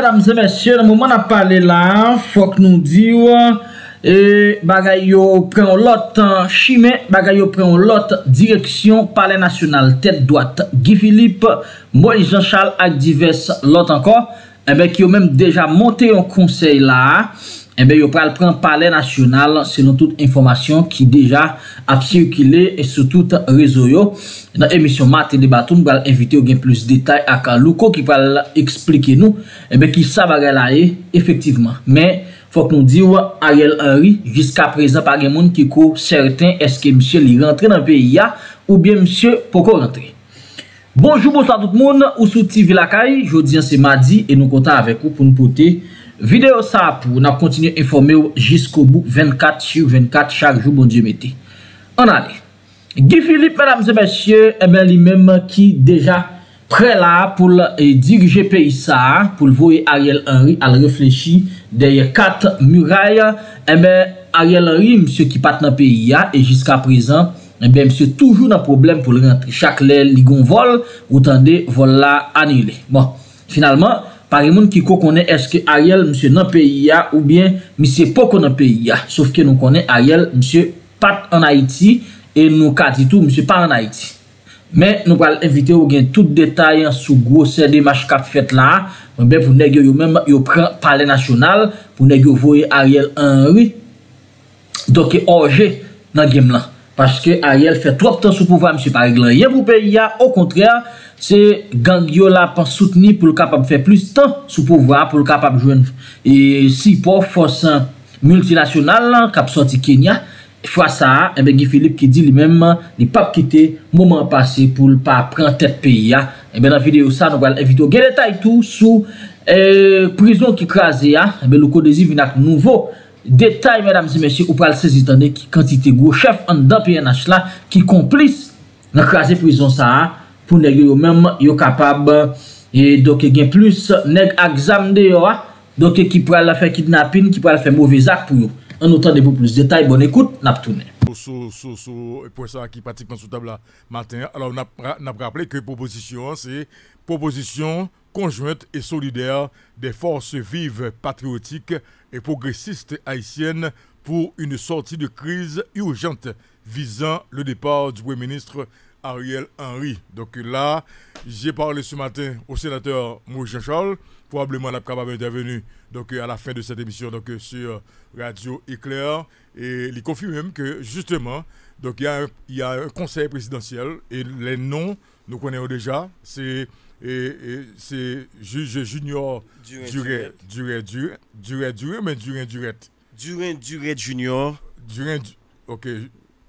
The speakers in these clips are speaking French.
Dames et messieurs, mouman ap pale la Fok nou di ou Bagay yo preon lot Chime, bagay yo preon lot Direksyon pale nasyonal Ted doat, Gifilip Moisan chal ak divers lot anko Ebe eh ki ou menm deja monte Yon konsey la Ebe eh yo pral pran pale nasyonal selon tout informasyon ki deja ap sirkile e sou tout rezo yo. Nan emisyon ma telebatoun pral evite ou gen plus detay akalou. Ko ki pral explike nou ebe eh ki sa vare la e efektiveman. Men fok nou diwa Ariel Henry jiska prezan pa gen moun ki ko certain eske msye li rentre nan PIA ou bien msye poko rentre. Bonjour monsan tout moun ou sou TV lakay. Jodi an se madi e nou konta avek ou pou nou potey. Videyo sa pou nan kontinye informe ou Jiskou bou 24 sur 24 Charjou bon diyo mette On ale Guy Philippe menamze besye Emen li menm ki deja pre la Poul eh, dirje pe isa Poul voye Ariel Henry al reflechi Derye kat muraia Emen eh Ariel Henry msye ki pat nan pe ya E jiska prezan Emen eh msye toujou nan problem pou rentre Chak le ligon vol Wotande vol la anile Bon finalman Pari moun ki kou konen eske Ariel mse nan peyi ya ou bien mse pou konen peyi ya. Sof ke nou konen Ariel mse pat an Haiti et nou kat itou mse pat an Haiti. Men nou pral evite ou gen tout detay an sou gwo sèdi mach kat fèt la. Mwen ben pou negyo yo mèm yo pran pale nasyonal pou negyo voye Ariel an ri. Dok e orje nan gem lan. Paske Ariel fè trok tan sou pou vwa mse pari glan. Mwen gen pou peyi ya ou kontrèr. Se gangyo la pan souteni pou l kapap fè plus tan sou pouvwa pou l kapap jwen e si pof fòsan multinasyonal la kap soti Kenya. Fwa sa a, eh enbe Gifilip ki di li menman li pap kite mouman pase pou l pa pran tèt peyi ya. Eh enbe nan videyo sa nou gwal evito gen detay tou sou eh, prizon ki krasi ya. Enbe lou kodezi vinak nouvo detay mèdames et mèsyè ou pral sezitande ki kantite gwo chef an dan PNH la ki komplis nan krasi prizon sa a. pou nèk yo mèm yo kapab, e doke gen plus nèk akzam de yo a, doke ki pral la fe kidnapin, ki pral la fe mouvizak pou yo. Anotan de pou plus detay, bon ekout, nap toune. Soso, soso, soso, e pwesa ki patik konsoutab la matin, alo nap rappele ke proposisyon, se proposisyon konjwete e solideyre de force vive patriotik e progressiste haisyen pou yon sorti de kriz yon jante vizan le depar di wè ministre Ariel Henry. Donc là, j'ai parlé ce matin au sénateur Maurice Charles, probablement la capable intervenu donc à la fin de cette émission donc sur Radio Éclair et il confirme même que justement donc il y, a un, conseil présidentiel et les noms nous connaissons déjà, c'est c'est juge junior Duré-Duré. Duré-Duré, mais Duré-Duré. Duré-Duré junior Duré-Duré, ok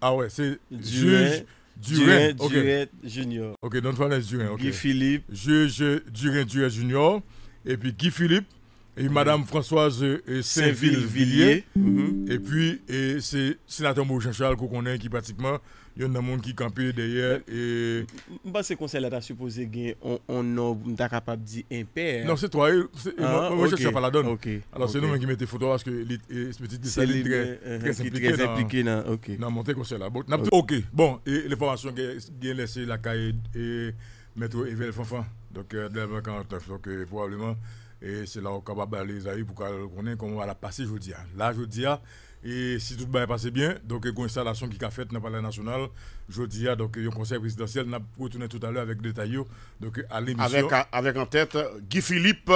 ah ouais c'est juge Durin, Durin, Junior. Ok, donc voilà Durin. Okay. Guy Philippe. Je, je, Durin, Durin Junior. Et puis Guy Philippe. Et mhm. Madame Françoise euh, Saint-Ville-Villiers. Mhm. Et puis, c'est sénateur Maurice charles qu'on connaît qui pratiquement Yon nan moun ki kampi deyè. Mba se konsè la ta suppose gen, on nou mta kapab di impè. Non, se to ay, mwen chè se ah, non, pa la don. Alors se nou men ki mette foto aske li spetit disali tri implike nan montè konsè la. Ok, bon, e l'informasyon gen lese la kaye e mette yon evèl fanfan. Dok, euh, dèl mwen kanan tef. Dok, probableman, e se la wakabab alè yon zayi pou ka lè konen kon wala pasi joudia. La joudia, Et si tout va bien, bien, donc une installation qui a faite dans le Palais national, je dis, donc le conseil présidentiel, On a retourné tout à l'heure avec des donc à l'émission. Euh, avec, en tête Guy Philippe,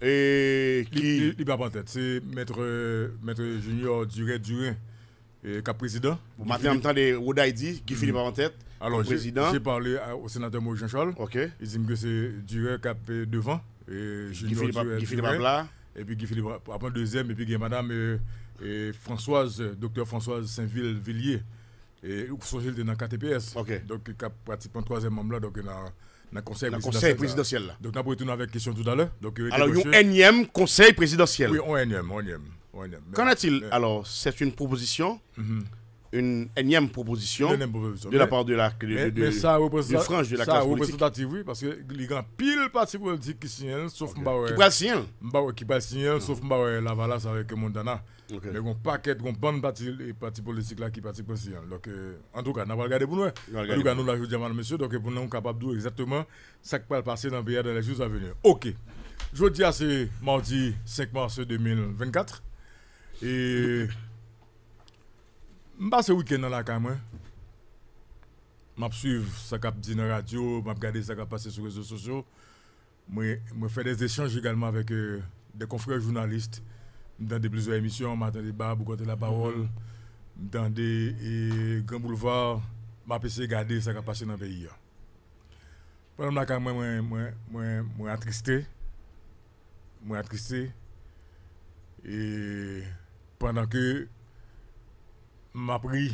et qui. Il pas en tête, c'est Maître, Maître Junior Duret Durin, cap président. Vous temps entendu Odaïdi, Guy mm. Philippe en tête. Alors, j'ai parlé au sénateur Maurice Jean-Charles. Il dit que c'est Duret cap devant. Et Guy Philippe, Guy Philippe Et puis Guy Philippe, après deuxième, et puis Madame. Euh, et Françoise, docteur Françoise Saint-Ville-Villiers, et de dans KTPS. Donc, il y pratiquement troisième membre là, donc dans le conseil, présidentiel. Donc, on avons retourner avec question tout à l'heure. Alors, il y a un énième conseil présidentiel. Oui, un énième, un énième. Qu'en est-il Alors, c'est une proposition. Mm-hmm une énième proposition, de la part de la de, mais, de, ça de frange de la ça classe oui, parce que les grands pile partis politiques qui signent, hein, sauf okay. Mbawe. Qui pas signer Qui pas signer, sauf Mbawe Lavalas avec Mondana. Mais on paquet, on qu'être parti, parti politique là qui participent pour Donc, euh, en tout cas, on va regarder pour nous. Hein. En tout cas, nous, l'avons dit monsieur, donc pour nous, capable de exactement ce qui va passer dans le pays dans les jours à venir. OK. Je vous dis c'est mardi 5 mars 2024. Et. Je passe le week-end dans la caméra. Je suis ce dit dans la radio, je regarde ce qui passé sur les réseaux sociaux. Je fais des échanges également avec euh, des confrères journalistes dans des plusieurs émissions, matin débat, pour la parole, mm-hmm. dans des euh, grands boulevards, Je suis regarder ce qui passé dans le pays. Pendant la caméra, je suis attristé. Je suis attristé. Et pendant que m'a pris,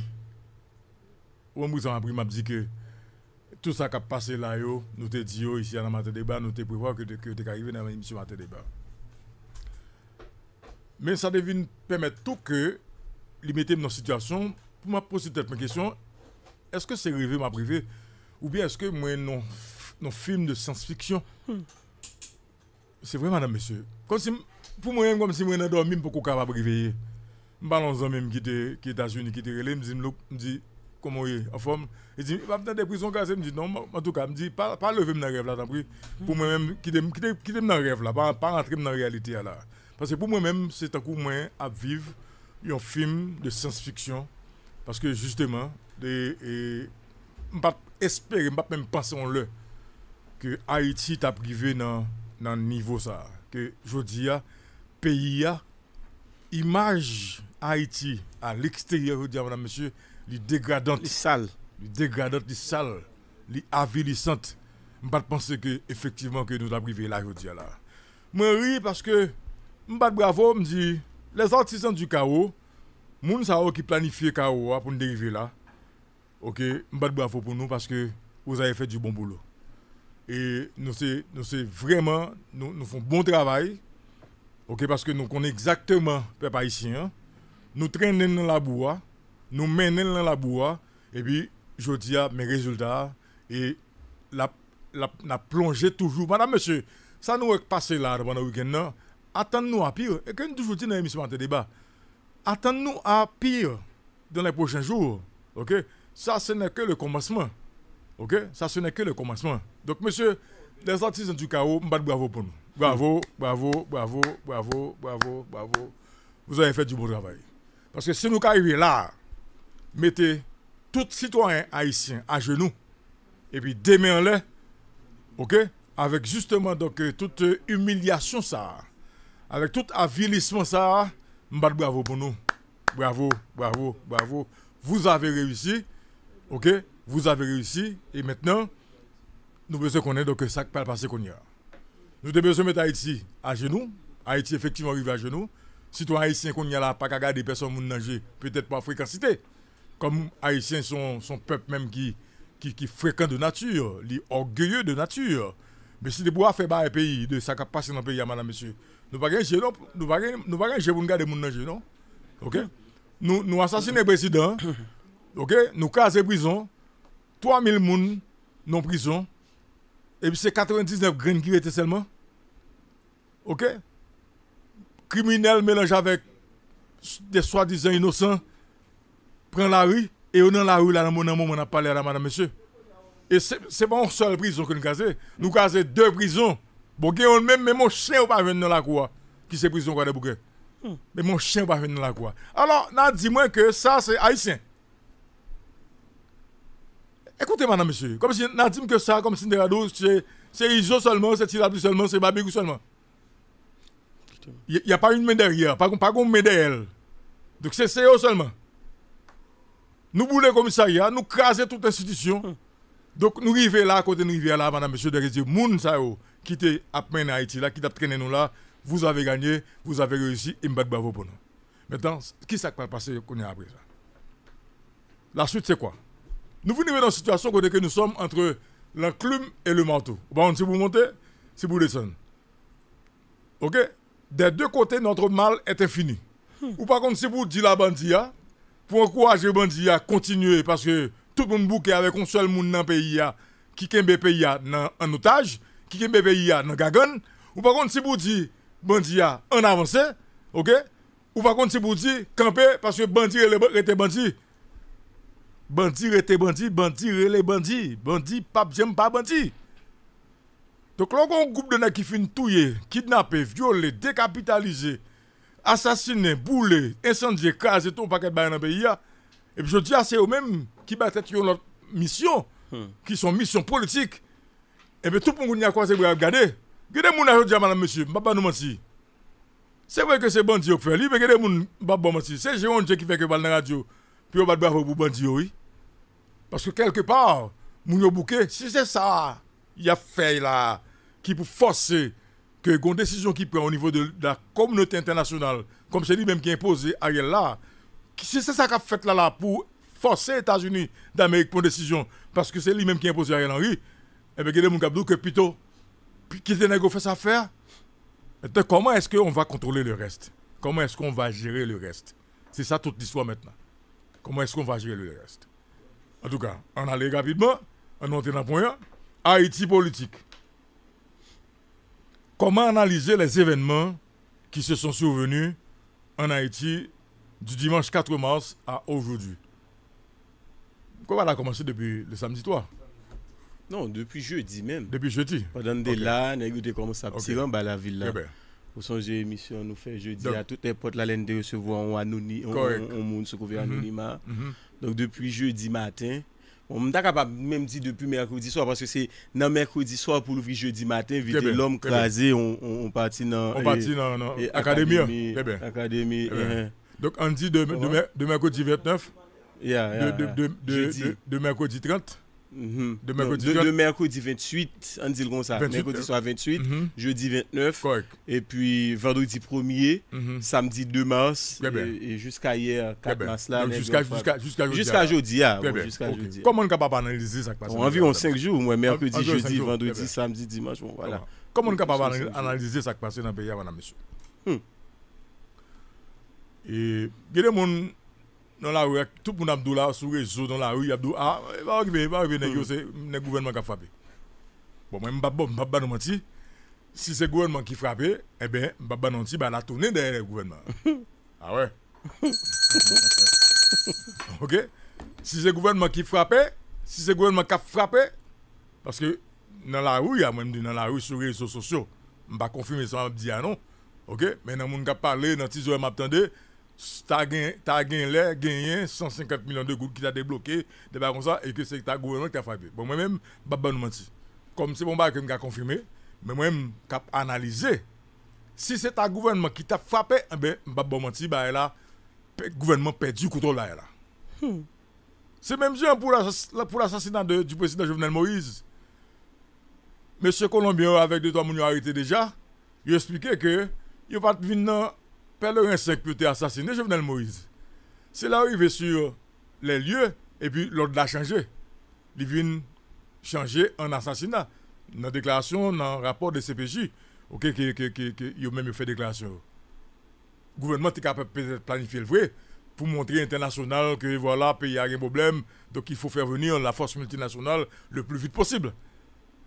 ou m'a pris, m'a dit que tout ça qui a passé là, yo, nous te dit ici à la matin débat, nous te prévoir que, que tu es arrivé dans l'émission matin débat. Mais ça devine permettre tout que limiter nos dans une situation pour me poser peut-être question est-ce que c'est rêvé ma privé ou bien est-ce que moi non non film de science-fiction c'est vrai madame monsieur comme si pour moi comme si moi dormi pour qu'on capable réveiller m balon zan mèm ki te, ki ta jouni, ki te rele, m zin lòk, m di, komo ye, a fòm, m zin, m pap nan deprisyon gazè, m zin, nan, m an touka, m zin, pa leve m nan rev la, ta pri, pou mèm, ki te, ki te m nan rev la, pa, pa rentre m nan reality a la. Pase pou mèm, se takou mwen ap viv yon film de sens fiksyon, paske justèman, de, e, m pap espère, m pap mèm pason lè, ke Haiti ta prive nan, nan nivou sa, ke, jodi ya, peyi ya, image Haïti à l'extérieur, madame, monsieur, le dégradante. est sale. le dégradante, les sale, les avilissante. Je ne pense que, effectivement, que nous avons arrivé là, je dis là. Je ris parce que, je bravo, je dis, les artisans du chaos, les gens qui planifient le chaos hein, pour nous dériver là, ok, je bravo pour nous parce que vous avez fait du bon boulot. Et nous, c'est vraiment, nous, nous font bon travail parce que nous connaissons exactement, peuple haïtien, hein. nous traînons dans la boue, hein. nous menons dans la boue, hein. et puis, je dis à mes résultats, et la, la, toujours. Madame, monsieur, ça nous est passé là pendant le week-end, attendez nous à pire. Et comme toujours dit dans l'émission de débat, attendons-nous à pire dans les prochains jours. Ok, ça ce n'est que le commencement. Ok, ça ce n'est que le commencement. Donc, monsieur, les artistes du chaos, vous bravo pour nous. Bravo, bravo, bravo, bravo, bravo, bravo. Vous avez fait du bon travail. Parce que si nous arrivons là, mettez tout citoyen haïtien à genoux et puis démêlez, ok, avec justement donc euh, toute humiliation ça, avec tout avilissement ça, bravo pour nous. Bravo, bravo, bravo. Vous avez réussi, ok, vous avez réussi et maintenant nous besoin connaître ait donc euh, ça qui pas passer qu'on a. Nous devons mettre Haïti à genoux. Haïti effectivement arrive à genoux. Citoyens haïtiens qu'on y a là, pas qu'à garder personne moun danger, peut-être pas fréquentité. Comme haïtiens sont son peuple même qui, qui, qui fréquent de nature, est orgueilleux de nature. Mais si des bois fait bas un pays, de ça qui passe dans le pays, madame, monsieur, nous ne pouvons pas nous pour garder moun danger, non? Ok? Nous, nous assassinons le président, ok? Nous casons prison, 3000 moun non prison, et puis c'est 99 graines qui étaient seulement. Ok? Criminels mélangés avec des soi-disant innocents prend la rue et on dans la rue là dans mon moment on a parlé à madame monsieur. Et c'est pas une seule prison que nous casons. Nous casons deux prisons. Bon, on même, mais mon chien pas venir dans la cour. Qui c'est prison quoi de bouquet? Hmm. Mais mon chien pas venir dans la cour. Alors, dis moi que ça c'est haïtien. Écoutez, madame, monsieur, comme si n'a que ça, comme si Nerado, c'est ISO seulement, c'est Tirabi seulement, c'est Babigou seulement. Il n'y a pas une main derrière, pas, pas une main derrière. Donc c'est CEO seulement. Nous boulons commissariat, nous craser toute institution. Donc nous arrivons là, à côté nous arrivons là, madame, monsieur, de dire, moun ça qui était à Haïti là, qui t'a traîné nous là, vous avez gagné, vous avez réussi, et m'bat bravo pour nous. Maintenant, qui s'est va passer après ça La suite c'est quoi nous venons dans une situation que nous sommes entre l'enclume clume et le manteau. Bon, si vous montez, si vous descendez. OK Des deux côtés, notre mal est infini. Hmm. Ou par contre, si vous dites la bandia, pour encourager bandia à continuer, parce que tout le monde est avec un seul monde dans le pays, qui kembe pays en otage, qui kembe pays en gagne, Ou par contre, si vous dites bandia en avance, OK Ou par contre, si vous dites camper, parce que Bandia était bandit. Bandit était bandit, bandit rele bandit, bandit pape j'aime pas bandit. Donc là, on groupe de gens qui finissent touiller, kidnapper, violer, décapitaliser, assassiner, bouler, incendier, craser tout le paquet de dans le pays. Et puis je dis à c'est eux-mêmes qui battent notre mission, hmm. qui sont mission politique. Et puis tout le monde a quoi pour regarder. Regardez mon madame, monsieur, je ne nous C'est vrai que c'est bandit qui fait, mais regardez mon, je ne pas C'est Jérôme qui fait que dans la radio, puis on va bravo pour bandit, oui. Parce que quelque part, Mounio Bouquet, si c'est ça, il y a fait là, qui pour forcer que une décision qui prend au niveau de, la communauté internationale, comme c'est lui-même qui a imposé Ariel là, si c'est ça qu'a fait là, là pour forcer les États-Unis d'Amérique pour une décision, parce que c'est lui-même qui a imposé Ariel Henry, eh bien, il y a des que plutôt, qui fait ça faire, eh ben, comment est-ce qu'on va contrôler le reste Comment est-ce qu'on va gérer le reste C'est ça toute l'histoire maintenant. Comment est-ce qu'on va gérer le reste en tout cas, on allait rapidement, on entre dans le point. Haïti politique. Comment analyser les événements qui se sont survenus en Haïti du dimanche 4 mars à aujourd'hui Comment on a commencé depuis le samedi 3 Non, depuis jeudi même. Depuis jeudi Pendant des okay. là, on a commencé à tirer la ville. Là. Eh ben. Pour son jeu émission nous fait jeudi à toutes les portes, la laine de recevoir un anonyme, se mhm. mhm. Donc depuis jeudi matin, on est pas même dit depuis mercredi soir parce que c'est non mercredi soir pour l'ouvrir jeudi matin, vite l'homme crasé, on, partit dans l'académie. Hein. Hein. Donc on dit de, mercredi 29, de, mercredi 30. Mhm. de, mercredi 28, on dit ça. 28, hein? mhm. jeudi 29, et puis vendredi 1er, mhm. samedi 2 mars, et, jusqu'à hier, 4 mars là. Jusqu'à jusqu'à jusqu'à jusqu'à jeudi. Comment on est capable d'analyser ça Environ 5 jours, moi, mercredi, jeudi, vendredi, samedi, dimanche, voilà. Comment on est capable d'analyser ça qui passe dans le pays, madame, monsieur hmm. Et il y a des gens nan la roue, tout moun abdou la sou rezo, nan la roue, abdou a, ah, e va oube, va oube, nen gwenman ka frapi. Bon, mwen mbaba nou mwen ti, si se gwenman ki frapi, eh mbaba nou ti, ba la toni dene gwenman. A we. Ok? Si se gwenman ki frapi, si se gwenman ka frapi, paske nan la roue, mwen mdi nan la roue sou rezo sosyo, mba konfirmesan ap diyanon, ok? Men nan moun ka pale, nan ti zowe mabtande, ta gen lè, gen yè, 150 milyon de goul ki ta deblokè, debè kon sa, e ke se ta gouvenman ki ta fapè. Bon, mwen mèm, bab ban mwen ti. Kom se bon ba, ke mwen ka konfirmè, mwen mwen mwen kap analize, si se ta gouvenman ki ta fapè, mwen mwen mwen mwen ti, ba e la, gouvenman pedi koutou la e la. Se mèm zyon, pou l'assassinat du president Jovenel Moïse, M. Colombien, avèk de to, mwen yon harite deja, yon explike ke, yon pat vin nan, pe lor yon sèk pute asasine, jè venè l'moïse. Se l'arive sur lè lye, e pi l'ordre l'a chanje. Li vin chanje an asasina. Nan deklarasyon nan rapor de CPJ, ok, ki yo mè me fè deklarasyon. Gouvernement te kape planifiè l'vwè, pou montri internasyonal, ki yon vwè la, pe yon yon problem, do ki fò fè veni an la fòs multinasyonal lè plou vite posible.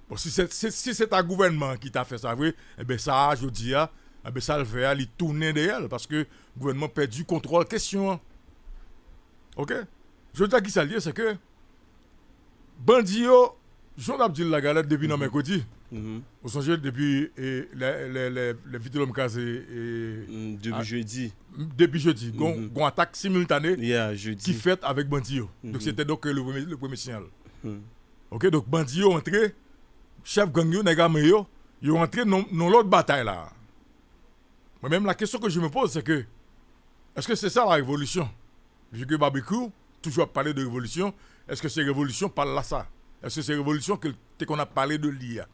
Bon, si sè ta gouvernement ki ta fè sa vwè, e eh be sa a, jò di a, ah, A be sal ve a li tounen de yal paske gouvennman pedi kontrol kesyon an. Ok? Jodi a ki sal diye se ke bandi yo joun Abdoul Lagalette debi nan Mekodi ou sanje debi le vide lomkaze debi jodi debi jodi, gwen atak simultané ki fèt avèk bandi yo. Dok se te doke le premè sial. Mm-hmm. Ok? Dok bandi yo entre chef gangyo nega meyo yo entre non lòt batay la. Mais même la question que je me pose, c'est que, est-ce que c'est ça la révolution Vu que Barbecue, toujours parler de révolution, est-ce que c'est révolution par là ça Est-ce que c'est révolution que qu'on a parlé de l'IA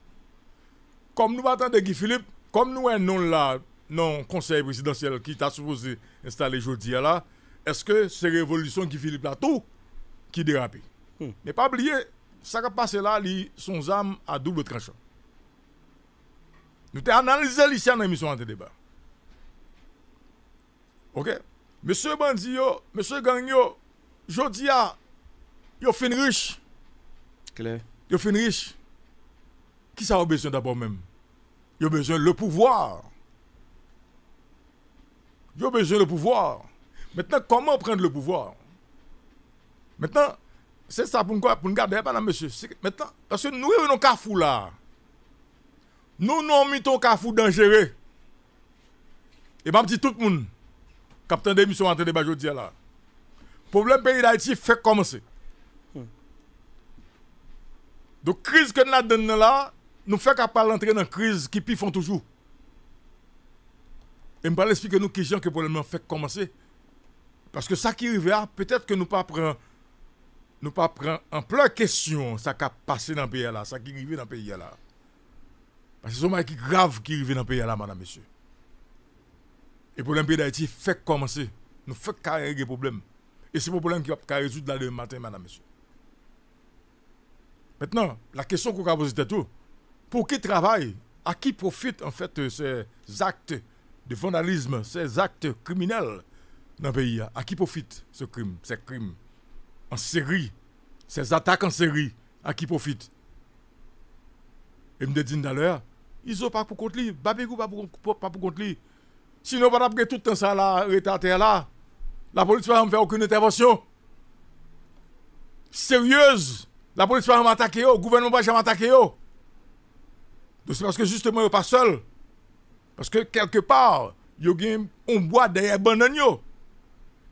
Comme nous attendons Guy Philippe, comme nous un non là, non conseil présidentiel qui t'a supposé installer jeudi là, est-ce que c'est révolution Guy Philippe là tout qui dérape hmm. Mais pas oublier, ça qui passé là, li, son âme à double tranchant. Nous avons analysé dans la émission de débat. Mese Bandi yo, Mese Ganyo, Jodia, yo Finrich, yo Finrich, ki sa obesen d'apò mèm? Yo obesen le pouvoir. Yo obesen le pouvoir. Mètenè, koman pren de le pouvoir? Mètenè, sè sa pou nkwa, pou nkade, mètenè, mètenè, mètenè, mètenè, mètenè, mètenè, mètenè, mètenè, mètenè, Kapten de misyon anten de bajou di ala. Problem peyi da iti, fèk komanse. Do kriz ke nan nan la, nou fèk apal antre nan kriz ki pi fon toujou. E mpa l'esplike nou kijan ke probleman fèk komanse. Paske sa ki rive a, petèt ke nou pa pren, nou pa pren an plek kesyon sa ka pase nan peyi ala, sa ki rive nan peyi ala. Paske souman ki grav ki rive nan peyi ala, nan peyi ala. Et le problème d'Haïti fait commencer. Nous fait carrer les problèmes. Et c'est le problème qui va résoudre là le matin, madame, monsieur. Maintenant, la question qu'on a posée, c'est tout. Pour qui travaille À qui profite en fait ces actes de vandalisme, ces actes criminels dans le pays À qui profite ce crime, ces crimes en série, ces attaques en série À qui profite Et me dit tout à l'heure, ils n'ont pas pour contre lui, sont pas pour contre lui. Sinon wad ap ge tout tan sa la retate la, la politi pa ram fe akoun etervasyon. Seryoze, la politi pa ram atake yo, gouvenman pa jam atake yo. Do se paske justeme yo pa sol. Paske kelke par, yo gen onboa daye bandanyo.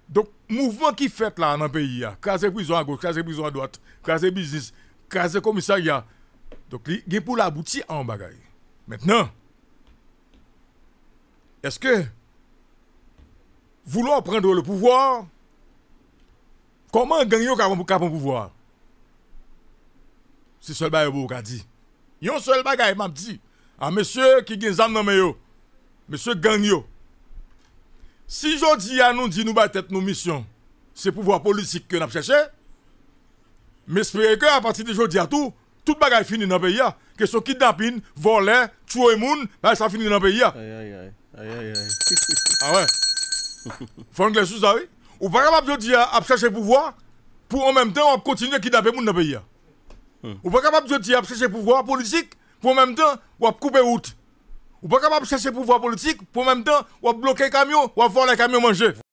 Dok, mouvment ki fet la nan peyi ya, kaze prizon a gos, kaze prizon a doat, kaze bizis, kaze komisari ya. Dok li gen pou la bouti an bagay. Mètnen! Eske, voulo ap prendo le pouvoir, koman genyo kapon pouvoir? Se sol baye bouk a di. Yon sol baye baye map di, a mese ki gen zam nanme yo, mese genyo. Si jodi anon di nou baye tet nou misyon, se pouvoir politik ke nap chache, mespere ke apati de jodi atou, tout bagay fini dans peyi ya. Kesyon kidnapping, voler, tuer moun, bagay sa fini dans pays ya. Ayayay, ayayay. Awe, fon gles sou zawi. Ou pa kapab dire di chercher ap chercher pouvoi, pou an menm ten ap continuer kidnape moun dans peyi ya. Hmm. Ou pa kapab yo di ya le pouvoir politique pour en même temps couper wap route. Vous Ou pas capable de chercher le pouvoir politique, pour en même temps, ou bloquer les camions, ou voir les camions manger.